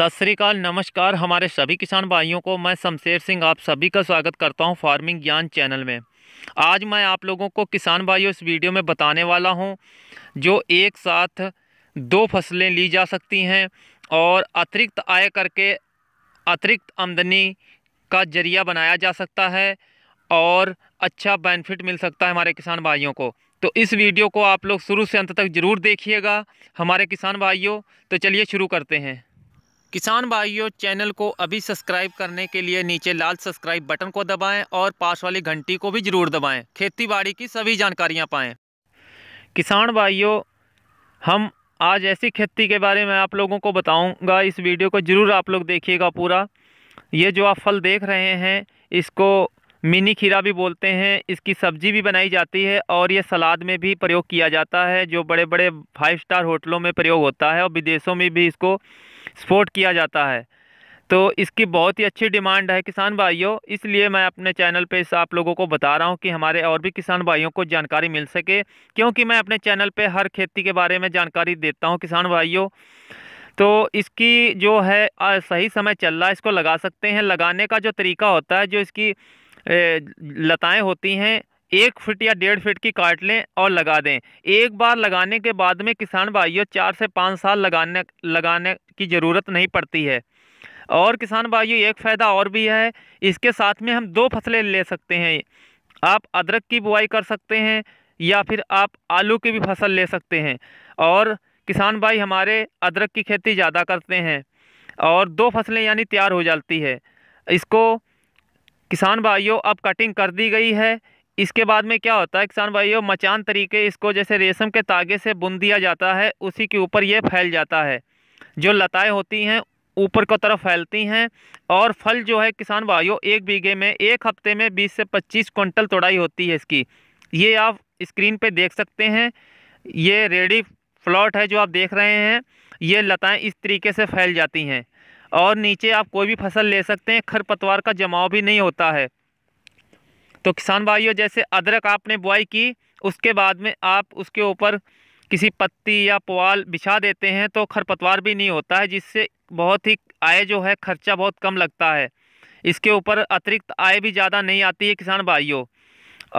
सत श्रीकाल नमस्कार हमारे सभी किसान भाइयों को मैं शमशेर सिंह आप सभी का स्वागत करता हूं फार्मिंग ज्ञान चैनल में आज मैं आप लोगों को किसान भाइयों इस वीडियो में बताने वाला हूं जो एक साथ दो फसलें ली जा सकती हैं और अतिरिक्त आय करके अतिरिक्त आमदनी का जरिया बनाया जा सकता है और अच्छा बेनिफिट मिल सकता है हमारे किसान भाइयों को तो इस वीडियो को आप लोग शुरू से अंत तक ज़रूर देखिएगा हमारे किसान भाइयों तो चलिए शुरू करते हैं किसान भाइयों चैनल को अभी सब्सक्राइब करने के लिए नीचे लाल सब्सक्राइब बटन को दबाएं और पास वाली घंटी को भी ज़रूर दबाएं खेतीबाड़ी की सभी जानकारियां पाएं किसान भाइयों हम आज ऐसी खेती के बारे में आप लोगों को बताऊंगा इस वीडियो को ज़रूर आप लोग देखिएगा पूरा ये जो आप फल देख रहे हैं इसको मिनी खीरा भी बोलते हैं इसकी सब्ज़ी भी बनाई जाती है और ये सलाद में भी प्रयोग किया जाता है जो बड़े बड़े फाइव स्टार होटलों में प्रयोग होता है और विदेशों में भी इसको एक्सपोर्ट किया जाता है तो इसकी बहुत ही अच्छी डिमांड है किसान भाइयों इसलिए मैं अपने चैनल पे इस आप लोगों को बता रहा हूँ कि हमारे और भी किसान भाइयों को जानकारी मिल सके क्योंकि मैं अपने चैनल पे हर खेती के बारे में जानकारी देता हूँ किसान भाइयों तो इसकी जो है आ, सही समय चल रहा है इसको लगा सकते हैं लगाने का जो तरीका होता है जो इसकी लताएँ होती हैं एक फिट या डेढ़ फिट की काट लें और लगा दें एक बार लगाने के बाद में किसान भाइयों चार से पाँच साल लगाने लगाने की ज़रूरत नहीं पड़ती है और किसान भाइयों एक फ़ायदा और भी है इसके साथ में हम दो फसलें ले सकते हैं आप अदरक की बुआई कर सकते हैं या फिर आप आलू की भी फसल ले सकते हैं और किसान भाई हमारे अदरक की खेती ज़्यादा करते हैं और दो फसलें यानी तैयार हो जाती है इसको किसान भाइयों अब कटिंग कर दी गई है इसके बाद में क्या होता है किसान भाइयों मचान तरीके इसको जैसे रेशम के तागे से बुन दिया जाता है उसी के ऊपर ये फैल जाता है जो लताएँ होती हैं ऊपर की तरफ फैलती हैं और फल जो है किसान भाइयों एक बीघे में एक हफ्ते में 20 से 25 क्विंटल तोड़ाई होती है इसकी ये आप स्क्रीन पे देख सकते हैं ये रेडी फ्लॉट है जो आप देख रहे हैं ये लताएं इस तरीके से फैल जाती हैं और नीचे आप कोई भी फसल ले सकते हैं खरपतवार का जमाव भी नहीं होता है तो किसान भाइयों जैसे अदरक आपने बुआई की उसके बाद में आप उसके ऊपर किसी पत्ती या पुआल बिछा देते हैं तो खरपतवार भी नहीं होता है जिससे बहुत ही आय जो है खर्चा बहुत कम लगता है इसके ऊपर अतिरिक्त आय भी ज़्यादा नहीं आती है किसान भाइयों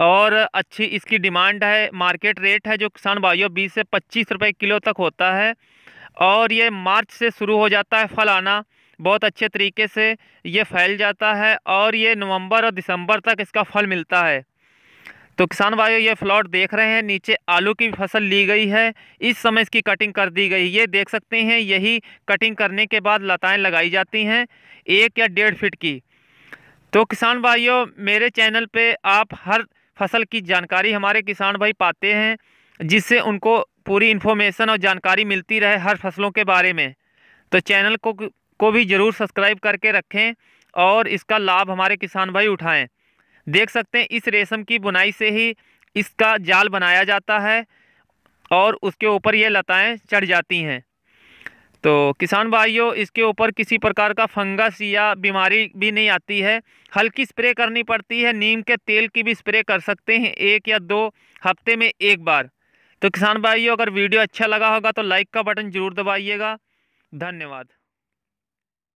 और अच्छी इसकी डिमांड है मार्केट रेट है जो किसान भाइयों बीस से पच्चीस रुपये किलो तक होता है और ये मार्च से शुरू हो जाता है फल आना बहुत अच्छे तरीके से ये फैल जाता है और ये नवंबर और दिसंबर तक इसका फल मिलता है तो किसान भाइयों ये फ्लॉट देख रहे हैं नीचे आलू की फसल ली गई है इस समय इसकी कटिंग कर दी गई ये देख सकते हैं यही कटिंग करने के बाद लताएं लगाई जाती हैं एक या डेढ़ फिट की तो किसान भाइयों मेरे चैनल पे आप हर फसल की जानकारी हमारे किसान भाई पाते हैं जिससे उनको पूरी इन्फॉर्मेशन और जानकारी मिलती रहे हर फसलों के बारे में तो चैनल को को भी ज़रूर सब्सक्राइब करके रखें और इसका लाभ हमारे किसान भाई उठाएं देख सकते हैं इस रेशम की बुनाई से ही इसका जाल बनाया जाता है और उसके ऊपर ये लताएं चढ़ जाती हैं तो किसान भाइयों इसके ऊपर किसी प्रकार का फंगस या बीमारी भी नहीं आती है हल्की स्प्रे करनी पड़ती है नीम के तेल की भी स्प्रे कर सकते हैं एक या दो हफ्ते में एक बार तो किसान भाइयों अगर वीडियो अच्छा लगा होगा तो लाइक का बटन ज़रूर दबाइएगा धन्यवाद